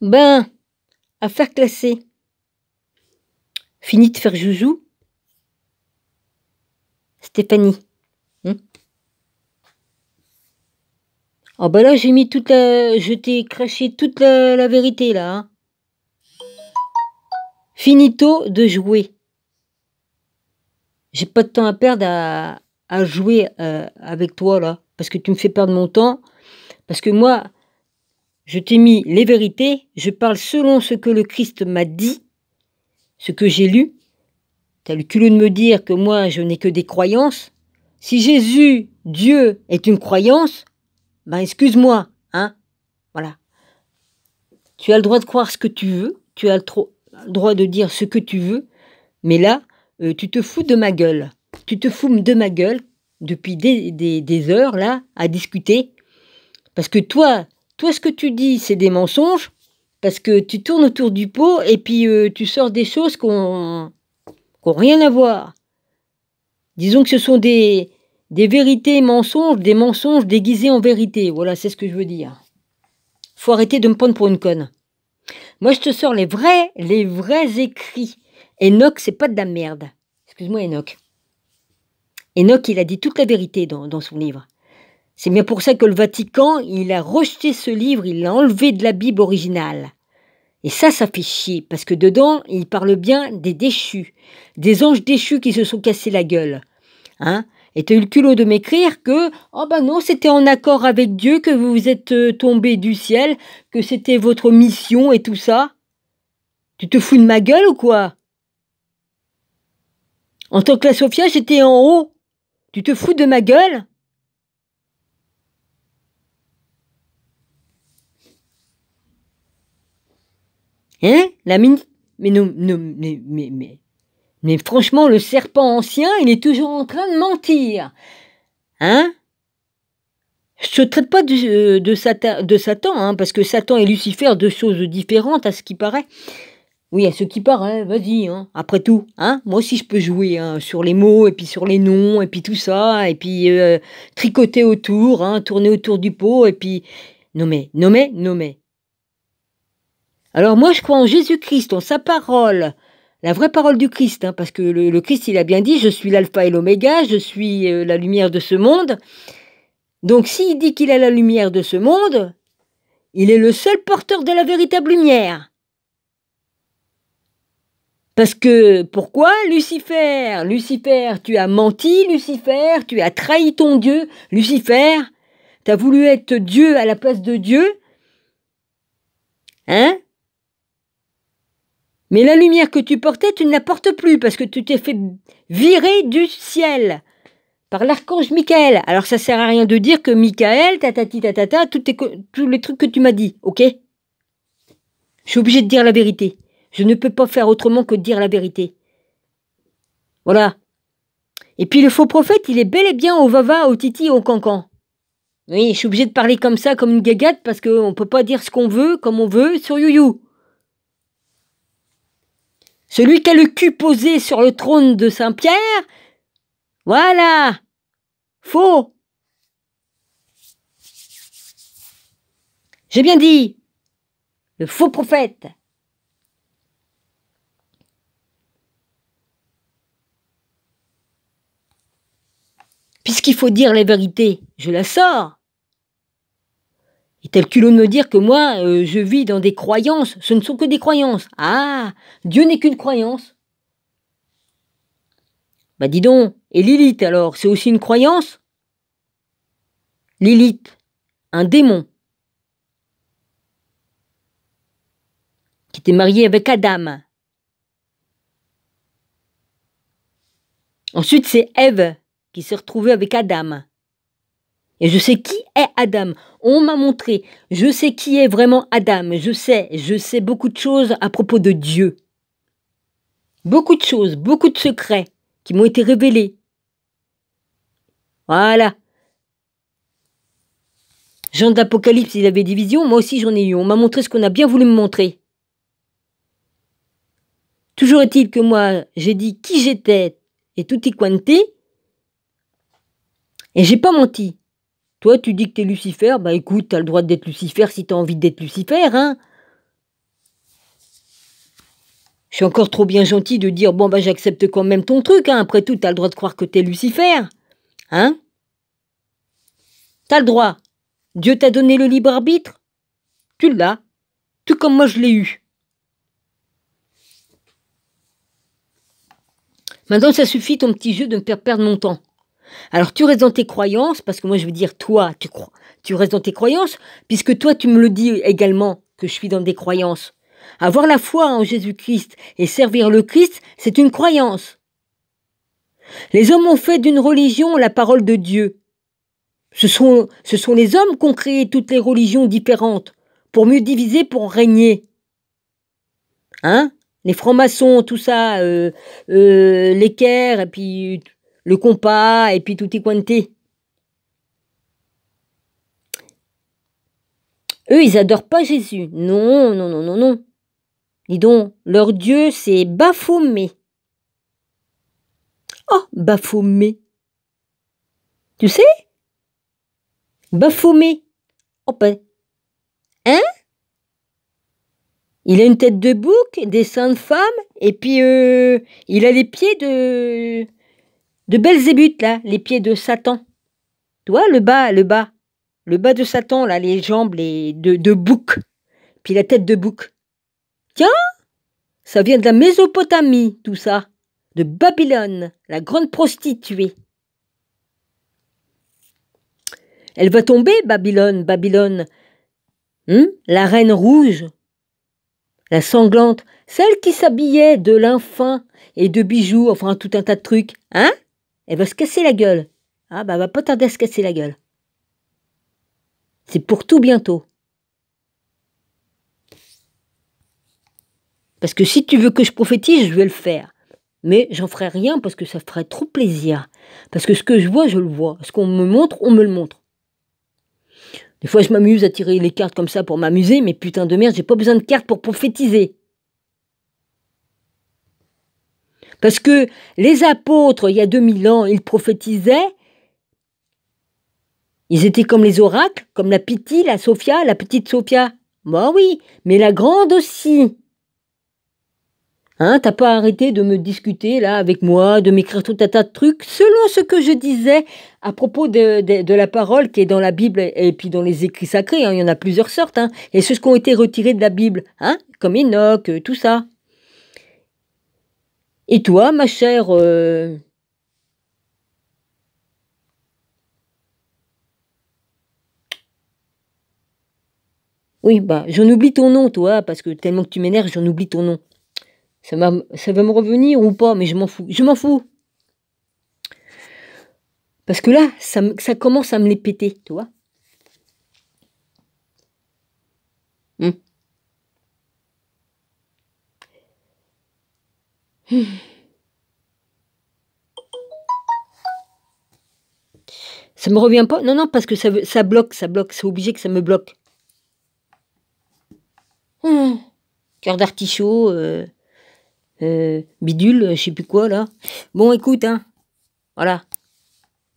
Ben, affaire classée. Fini de faire joujou Stéphanie. oh là, j'ai mis toute la... Je t'ai craché toute la, vérité, là. Hein. Finito de jouer. J'ai pas de temps à perdre à, jouer euh, avec toi, là. Parce que tu me fais perdre mon temps. Parce que moi, je t'ai mis les vérités, je parle selon ce que le Christ m'a dit, ce que j'ai lu. T'as le culot de me dire que moi je n'ai que des croyances. Si Jésus, Dieu, est une croyance, ben excuse-moi, hein, voilà. Tu as le droit de croire ce que tu veux, tu as le, droit de dire ce que tu veux, mais là, euh, tu te fous de ma gueule. Tu te fous de ma gueule depuis des, des heures, là, à discuter. Parce que toi, toi ce que tu dis, c'est des mensonges, parce que tu tournes autour du pot et puis euh, tu sors des choses qu'on n'ont rien à voir. Disons que ce sont des, des vérités mensonges, des mensonges déguisés en vérité. Voilà, c'est ce que je veux dire. Faut arrêter de me prendre pour une conne. Moi, je te sors les vrais, les vrais écrits. Enoch, c'est pas de la merde. Excuse-moi, Enoch. Enoch, il a dit toute la vérité dans son livre. C'est bien pour ça que le Vatican, il a rejeté ce livre, il l'a enlevé de la Bible originale. Et ça, ça fait chier, parce que dedans, il parle bien des déchus, des anges déchus qui se sont cassés la gueule. Hein Et as eu le culot de m'écrire que, oh ben non, c'était en accord avec Dieu que vous vous êtes euh, tombé du ciel, que c'était votre mission et tout ça. Tu te fous de ma gueule ou quoi En tant que la Sophia, j'étais en haut. Tu te fous de ma gueule Hein? mais, mais, mais, mais, franchement, le serpent ancien, il est toujours en train de mentir. Hein je ne traite pas euh, de, Satan, de Satan hein, parce que Satan et Lucifer, deux choses différentes à ce qui paraît. Oui, à ce qui paraît, hein, vas-y, hein, après tout. Hein, moi aussi, je peux jouer sur les mots, et puis sur les noms, et puis tout ça, et puis euh, tricoter autour, tourner autour du pot, et puis nommer, nommer, nommer. Alors moi, je crois en Jésus-Christ, en sa parole, la vraie parole du Christ, hein, parce que le, Christ, il a bien dit, je suis l'alpha et l'oméga, je suis euh, la lumière de ce monde. Donc s'il dit qu'il a la lumière de ce monde, il est le seul porteur de la véritable lumière. Parce que pourquoi Lucifer Lucifer, tu as menti, Lucifer, tu as trahi ton Dieu, Lucifer, tu as voulu être Dieu à la place de Dieu. Hein mais la lumière que tu portais, tu ne la portes plus parce que tu t'es fait virer du ciel par l'archange Michael. Alors ça sert à rien de dire que Michael, tatati tatata, tous les trucs que tu m'as dit, ok Je suis obligé de dire la vérité. Je ne peux pas faire autrement que dire la vérité. Voilà. Et puis le faux prophète, il est bel et bien au vava, au titi, au cancan. Oui, je suis obligé de parler comme ça, comme une gagate, parce qu'on ne peut pas dire ce qu'on veut, comme on veut, sur you celui qui a le cul posé sur le trône de Saint-Pierre Voilà Faux J'ai bien dit Le faux prophète Puisqu'il faut dire la vérité, je la sors. Et tel culot de me dire que moi, euh, je vis dans des croyances. Ce ne sont que des croyances. Ah, Dieu n'est qu'une croyance. Bah dis donc, et Lilith alors, c'est aussi une croyance Lilith, un démon, qui était marié avec Adam. Ensuite, c'est Ève qui s'est retrouvée avec Adam. Et je sais qui est Adam. On m'a montré. Je sais qui est vraiment Adam. Je sais, je sais beaucoup de choses à propos de Dieu. Beaucoup de choses, beaucoup de secrets qui m'ont été révélés. Voilà. Jean d'Apocalypse, il avait des visions, moi aussi j'en ai eu. On m'a montré ce qu'on a bien voulu me montrer. Toujours est-il que moi, j'ai dit qui j'étais et tout y quanté, et j'ai pas menti. Toi, tu dis que t'es Lucifer, bah écoute, t'as le droit d'être Lucifer si t'as envie d'être Lucifer, hein Je suis encore trop bien gentil de dire, bon bah j'accepte quand même ton truc, hein, après tout, t'as le droit de croire que t'es Lucifer, hein T'as le droit. Dieu t'a donné le libre arbitre Tu l'as, tout comme moi je l'ai eu. Maintenant, ça suffit ton petit jeu de me faire perdre mon temps. Alors tu restes dans tes croyances, parce que moi je veux dire, toi, tu crois, tu restes dans tes croyances, puisque toi tu me le dis également que je suis dans des croyances. Avoir la foi en Jésus-Christ et servir le Christ, c'est une croyance. Les hommes ont fait d'une religion la parole de Dieu. Ce sont, ce sont les hommes qui ont créé toutes les religions différentes, pour mieux diviser, pour régner. Hein Les francs-maçons, tout ça, euh, euh, l'équerre, et puis le compas et puis tout est quanti. Eux, ils adorent pas Jésus. Non, non, non, non, non. Dis donc, leur Dieu, c'est Baphomet. Oh, Baphomet. Tu sais Baphomet. Oh, ben. Hein Il a une tête de bouc, des seins de femme, et puis euh, il a les pieds de de Belzébuth, là, les pieds de Satan. toi le bas, le bas. Le bas de Satan, là, les jambes les de, de bouc. Puis la tête de bouc. Tiens, ça vient de la Mésopotamie, tout ça. De Babylone, la grande prostituée. Elle va tomber, Babylone, Babylone. Hum, la reine rouge, la sanglante, celle qui s'habillait de l'infant et de bijoux, enfin tout un tas de trucs, hein elle eh ben, va se casser la gueule. Ah bah, va pas tarder à se casser la gueule. C'est pour tout bientôt. Parce que si tu veux que je prophétise, je vais le faire. Mais j'en ferai rien parce que ça ferait trop plaisir. Parce que ce que je vois, je le vois. Ce qu'on me montre, on me le montre. Des fois, je m'amuse à tirer les cartes comme ça pour m'amuser, mais putain de merde, j'ai pas besoin de cartes pour prophétiser. Parce que les apôtres, il y a 2000 ans, ils prophétisaient. Ils étaient comme les oracles, comme la Piti, la Sophia, la petite Sophia. Moi, bah oui, mais la grande aussi. Hein, t'as pas arrêté de me discuter là avec moi, de m'écrire tout un tas de trucs, selon ce que je disais à propos de, de, la parole qui est dans la Bible et puis dans les écrits sacrés, hein. il y en a plusieurs sortes, hein. et ceux qui ont été retirés de la Bible, hein, comme Enoch, euh, tout ça. Et toi, ma chère... Euh, oui, bah, j'en oublie ton nom, toi, parce que tellement que tu m'énerves, j'en oublie ton nom. Ça, va, ça va me revenir ou pas, mais je m'en fous. Je m'en fous. Parce que là, ça, ça commence à me les péter, toi. Ça me revient pas Non, non, parce que ça, bloque, ça bloque. C'est obligé que ça me bloque. Hmm. cœur d'artichaut, euh, euh, bidule, euh, je sais plus quoi, là. Bon, écoute, hein. Voilà.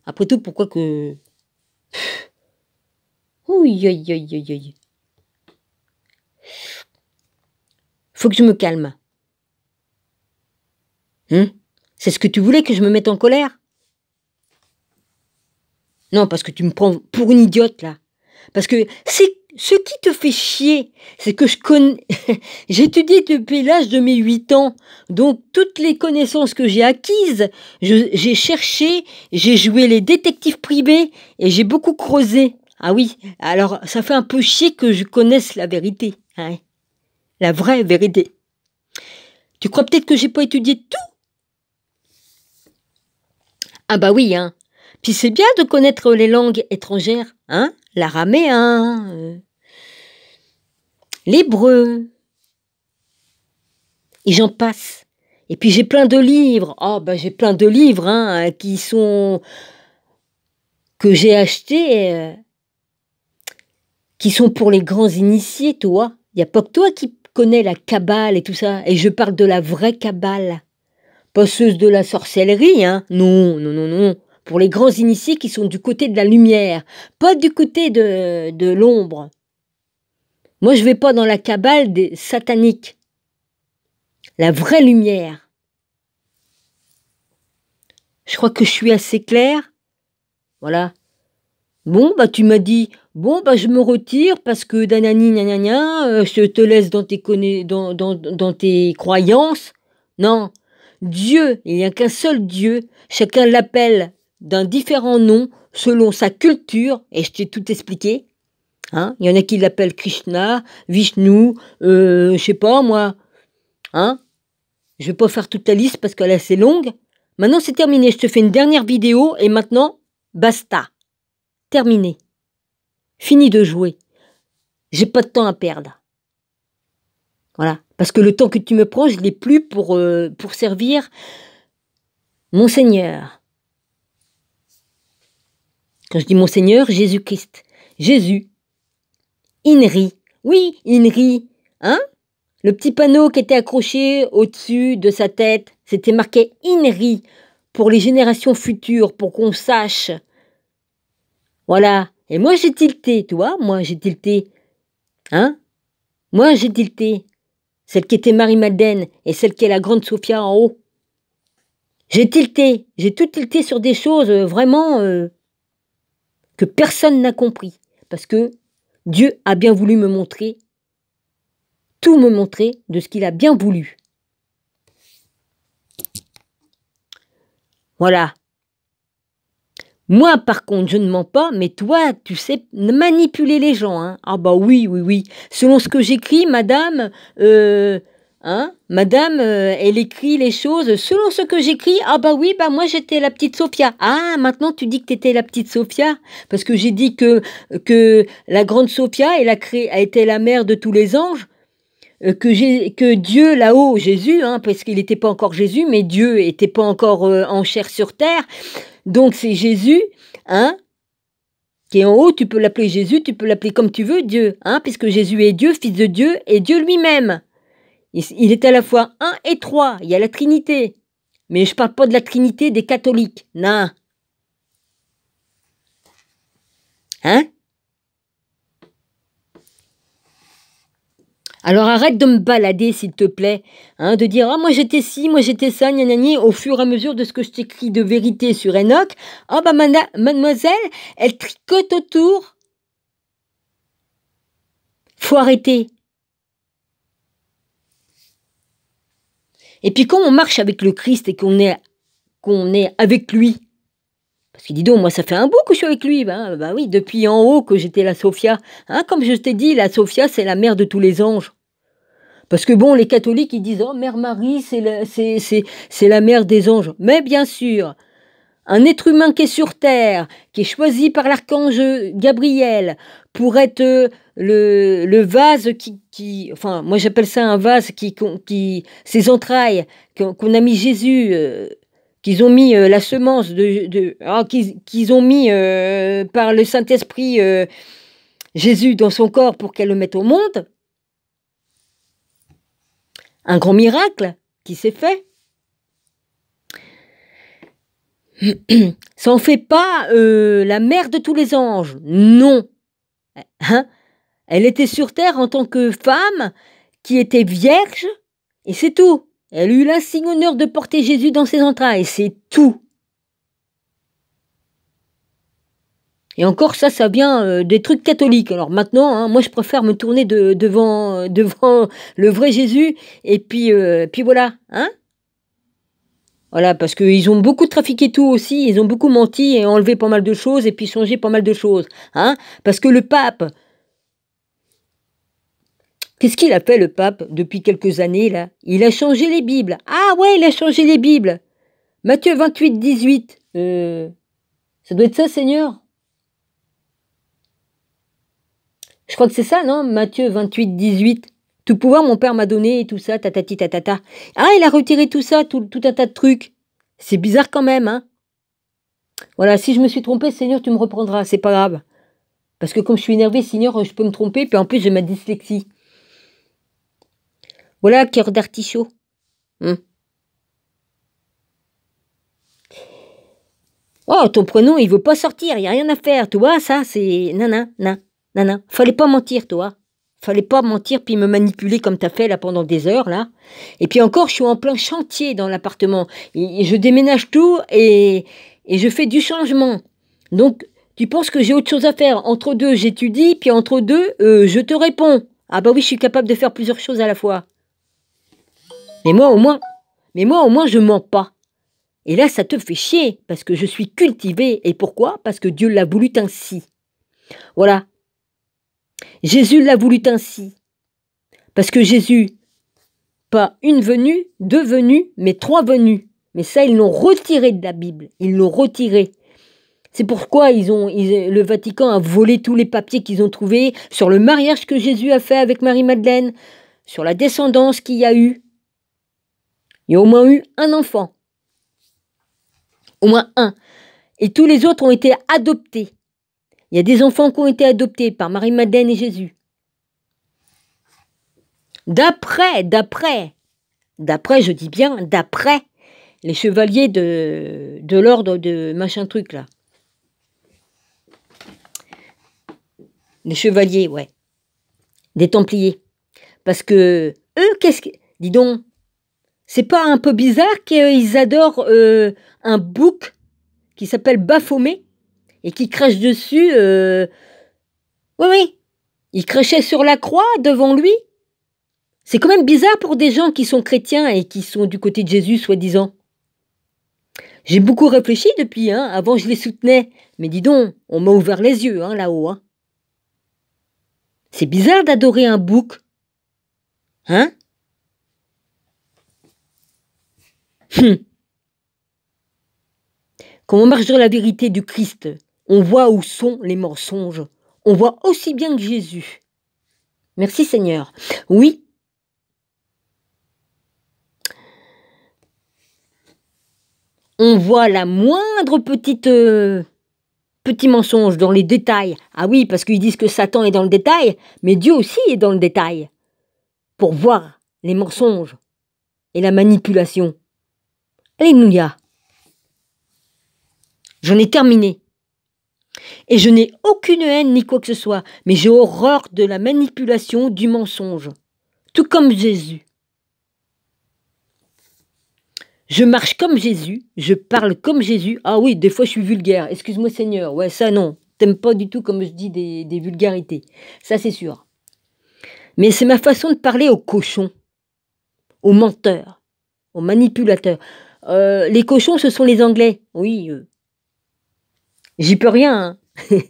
Après tout, pourquoi que... oui, Faut que je me calme. Hein c'est ce que tu voulais que je me mette en colère Non, parce que tu me prends pour une idiote, là. Parce que c'est ce qui te fait chier, c'est que je connais, j'étudie depuis l'âge de mes 8 ans. Donc, toutes les connaissances que j'ai acquises, j'ai cherché, j'ai joué les détectives privés et j'ai beaucoup creusé. Ah oui, alors ça fait un peu chier que je connaisse la vérité, hein la vraie vérité. Tu crois peut-être que j'ai pas étudié tout ah bah oui, hein. Puis c'est bien de connaître les langues étrangères, hein L'araméen, euh, l'hébreu, et j'en passe. Et puis j'ai plein de livres. Oh bah j'ai plein de livres hein, qui sont que j'ai achetés, euh, qui sont pour les grands initiés, toi. Il n'y a pas que toi qui connais la cabale et tout ça. Et je parle de la vraie cabale passeuse de la sorcellerie, hein. Non, non, non, non. Pour les grands initiés qui sont du côté de la lumière, pas du côté de, de l'ombre. Moi, je vais pas dans la cabale des sataniques. La vraie lumière. Je crois que je suis assez claire. Voilà. Bon, bah tu m'as dit, bon, bah je me retire parce que danani, nanana, euh, je te laisse dans tes, dans, dans, dans tes croyances. Non, Dieu, il n'y a qu'un seul Dieu, chacun l'appelle d'un différent nom selon sa culture, et je t'ai tout expliqué. Hein. il y en a qui l'appellent Krishna, Vishnu, je euh, je sais pas moi. Hein je ne vais pas faire toute la liste parce qu'elle est assez longue. Maintenant, c'est terminé. Je te fais une dernière vidéo et maintenant, basta. Terminé. Fini de jouer. J'ai pas de temps à perdre. Voilà. Parce que le temps que tu me prends, je ne l'ai plus pour, euh, pour servir mon Seigneur. Quand je dis mon Seigneur, Jésus-Christ. Jésus. Inri. Oui, Inri. Hein Le petit panneau qui était accroché au-dessus de sa tête, c'était marqué Inri pour les générations futures, pour qu'on sache. Voilà. Et moi, j'ai tilté, toi, moi, j'ai tilté. Hein Moi, j'ai tilté celle qui était Marie-Madeleine et celle qui est la grande Sophia en haut. J'ai tilté, j'ai tout tilté sur des choses euh, vraiment euh, que personne n'a compris, parce que Dieu a bien voulu me montrer, tout me montrer de ce qu'il a bien voulu. Voilà, moi, par contre, je ne mens pas, mais toi, tu sais manipuler les gens. Hein. Ah bah oui, oui, oui. Selon ce que j'écris, madame, euh, hein, madame, euh, elle écrit les choses selon ce que j'écris. Ah bah oui, bah moi j'étais la petite Sophia. Ah, maintenant tu dis que tu étais la petite Sophia parce que j'ai dit que que la grande Sophia, elle a été la mère de tous les anges. Euh, que, Dieu là-haut, Jésus, hein, parce qu'il n'était pas encore Jésus, mais Dieu n'était pas encore en chair sur terre, donc c'est Jésus, hein, qui est en haut, tu peux l'appeler Jésus, tu peux l'appeler comme tu veux Dieu, hein, puisque Jésus est Dieu, Fils de Dieu, et Dieu lui-même. Il est à la fois un et trois, il y a la Trinité. Mais je ne parle pas de la Trinité des catholiques, non. Hein Alors arrête de me balader, s'il te plaît, hein, de dire Ah, moi j'étais ci, moi j'étais ça, nanani, au fur et à mesure de ce que je t'écris de vérité sur Enoch. Ah, bah, mademoiselle, elle tricote autour. Faut arrêter. Et puis quand on marche avec le Christ et qu'on est, est avec lui, parce que dis donc, moi ça fait un bout que je suis avec lui, bah, bah oui, depuis en haut que j'étais la Sophia. Hein, comme je t'ai dit, la Sophia c'est la mère de tous les anges. Parce que bon, les catholiques, ils disent, oh, Mère Marie, c'est la, c'est, c'est, c'est la mère des anges. Mais bien sûr, un être humain qui est sur Terre, qui est choisi par l'archange Gabriel pour être euh, le, vase qui, qui, Enfin, moi j'appelle ça un vase qui... qui ses entrailles, qu'on, a mis Jésus, euh, qu'ils ont mis euh, la semence de... Ah, qu'ils, qu'ils ont mis par le Saint-Esprit Jésus dans son corps pour qu'elle le mette au monde un grand miracle qui s'est fait. Ça n'en fait pas euh, la mère de tous les anges, non. Hein? Elle était sur terre en tant que femme qui était vierge, et c'est tout. Elle eut l'insigne honneur de porter Jésus dans ses entrailles, c'est tout. Et encore, ça, ça vient euh, des trucs catholiques. Alors maintenant, hein, moi, je préfère me tourner devant, euh, devant le vrai Jésus. Et puis, euh, puis voilà, hein Voilà, parce qu'ils ont beaucoup trafiqué tout aussi. Ils ont beaucoup menti et enlevé pas mal de choses et puis changé pas mal de choses, hein Parce que le pape, Qu'est-ce qu'il a fait le pape depuis quelques années là Il a changé les Bibles. Ah ouais, il a changé les Bibles. Matthieu 28, 18. ça doit être ça, Seigneur Je crois que c'est ça, non Matthieu 28, 18. Tout pouvoir, mon père m'a donné, et tout ça, ta-ta-ti-ta-ta-ta. Ah, il a retiré tout ça, tout, tout un tas de trucs. C'est bizarre quand même, hein Voilà, si je me suis trompé, Seigneur, tu me reprendras, c'est pas grave. Parce que comme je suis énervé, Seigneur, je peux me tromper, puis en plus, j'ai ma dyslexie. Voilà, cœur d'artichaut. Hmm. Oh, ton prénom, il veut pas sortir, il n'y a rien à faire, tu vois, ça, c'est... non nan fallait pas mentir, toi. Fallait pas mentir puis me manipuler comme tu as fait là pendant des heures là. Et puis encore, je suis en plein chantier dans l'appartement. Je déménage tout et, je fais du changement. Donc, tu penses que j'ai autre chose à faire Entre deux, j'étudie, puis entre deux, euh, je te réponds. Ah bah oui, je suis capable de faire plusieurs choses à la fois. Mais moi au moins, mais moi au moins, je mens pas. Et là, ça te fait chier parce que je suis cultivée. Et pourquoi Parce que Dieu l'a voulu ainsi. Voilà, Jésus l'a voulu ainsi. Parce que Jésus, pas une venue, deux venues, mais trois venues. Mais ça, ils l'ont retiré de la Bible. Ils l'ont retiré. C'est pourquoi ils ont, le Vatican a volé tous les papiers qu'ils ont trouvés sur le mariage que Jésus a fait avec Marie-Madeleine, sur la descendance qu'il y a eu. Il y a au moins eu un enfant. Au moins un. Et tous les autres ont été adoptés. Il y a des enfants qui ont été adoptés par Marie-Madeleine et Jésus. D'après, d'après, d'après, je dis bien, d'après les chevaliers de, de l'ordre de machin truc là. Les chevaliers, ouais. Des templiers. Parce que eux, qu'est-ce que. Dis donc, c'est pas un peu bizarre qu'ils adorent euh, un bouc qui s'appelle Baphomet et qui crache dessus. Euh, oui, oui. Il crachait sur la croix devant lui. C'est quand même bizarre pour des gens qui sont chrétiens et qui sont du côté de Jésus, soi-disant. J'ai beaucoup réfléchi depuis, hein. avant je les soutenais. Mais dis donc, on m'a ouvert les yeux hein, là-haut. Hein. C'est bizarre d'adorer un bouc. Hein hum. Comment Quand la vérité du Christ, on voit où sont les mensonges. On voit aussi bien que Jésus. Merci Seigneur. Oui. On voit la moindre petite euh, petit mensonge dans les détails. Ah oui, parce qu'ils disent que Satan est dans le détail, mais Dieu aussi est dans le détail pour voir les mensonges et la manipulation. Alléluia. J'en ai terminé. Et je n'ai aucune haine ni quoi que ce soit, mais j'ai horreur de la manipulation, du mensonge. Tout comme Jésus. Je marche comme Jésus, je parle comme Jésus. Ah oui, des fois je suis vulgaire. Excuse-moi Seigneur. Ouais, ça non. T'aimes pas du tout comme je dis des, vulgarités. Ça c'est sûr. Mais c'est ma façon de parler aux cochons, aux menteurs, aux manipulateurs. Euh, les cochons, ce sont les Anglais. Oui. J'y peux rien. Hein.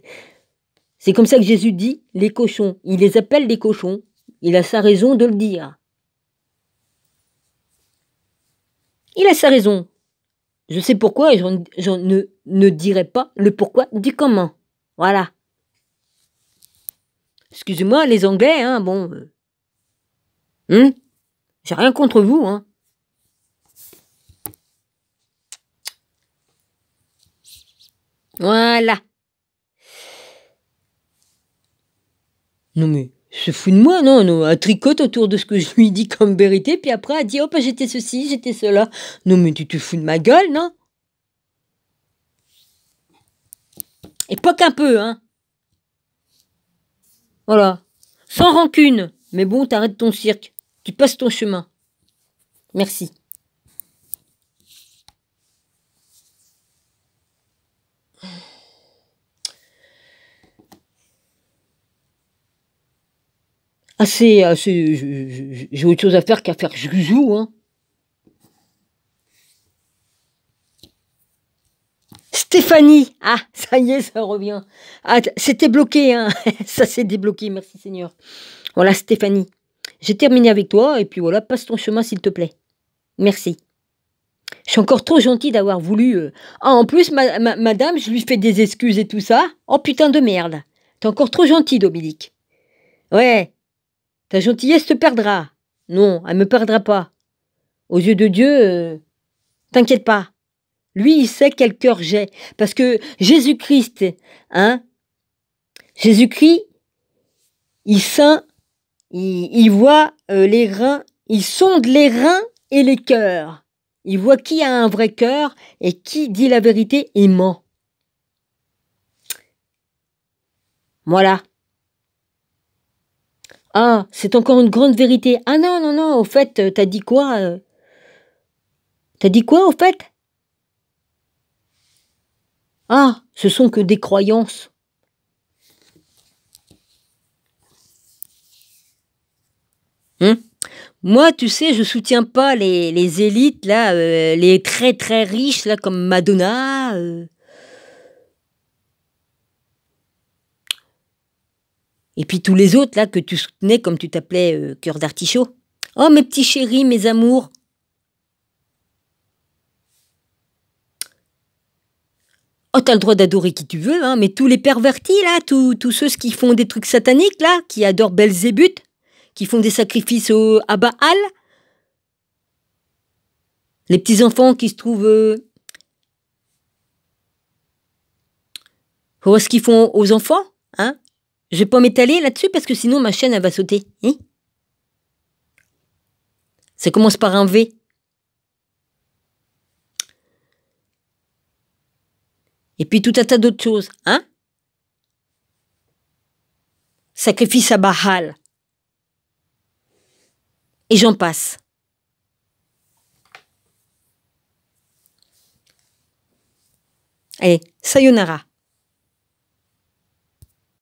C'est comme ça que Jésus dit les cochons. Il les appelle des cochons. Il a sa raison de le dire. Il a sa raison. Je sais pourquoi et je ne, ne dirai pas le pourquoi du comment. Voilà. Excusez-moi, les Anglais, hein, bon. Hein J'ai rien contre vous, hein. Voilà. Non mais, se fout de moi, non, non, elle tricote autour de ce que je lui dis comme vérité, puis après elle dit, hop, oh, bah, j'étais ceci, j'étais cela. Non mais tu te fous de ma gueule, non Et pas qu'un peu, hein Voilà. Sans rancune. Mais bon, t'arrêtes ton cirque. Tu passes ton chemin. Merci. J'ai autre chose à faire qu'à faire joujou, hein. Stéphanie, ah, ça y est, ça revient. Ah, c'était bloqué, hein. ça s'est débloqué, merci Seigneur. Voilà, Stéphanie, j'ai terminé avec toi, et puis voilà, passe ton chemin, s'il te plaît. Merci. Je suis encore trop gentille d'avoir voulu. Euh, ah, en plus, madame, je lui fais des excuses et tout ça. Oh putain de merde. T'es encore trop gentille, Dominique. Ouais, ta gentillesse te perdra. Non, elle ne me perdra pas. Aux yeux de Dieu, euh, t'inquiète pas. Lui, il sait quel cœur j'ai. Parce que Jésus-Christ, hein, Jésus-Christ, il saint, il, voit euh, les reins, il sonde les reins et les cœurs. Il voit qui a un vrai cœur et qui dit la vérité et ment. Voilà. Ah, c'est encore une grande vérité. Ah non, non, non, au fait, euh, t'as dit quoi euh? T'as dit quoi, au fait Ah, ce sont que des croyances. Hein? Moi, tu sais, je soutiens pas les, élites, là, euh, les très très riches, là, comme Madonna. Et puis tous les autres, là, que tu soutenais comme tu t'appelais euh, cœur d'artichaut. Oh, mes petits chéris, mes amours. Oh, t'as le droit d'adorer qui tu veux, hein, mais tous les pervertis, là, tous, ceux qui font des trucs sataniques, là, qui adorent Belzébuth, qui font des sacrifices au, à Baal, les petits enfants qui se trouvent. quest euh, ce qu'ils font aux enfants, hein je vais pas m'étaler là-dessus parce que sinon ma chaîne elle va sauter. Ça hein? commence par un V. Et puis tout un tas d'autres choses, hein Sacrifice à Bahal. Et j'en passe. Allez, sayonara.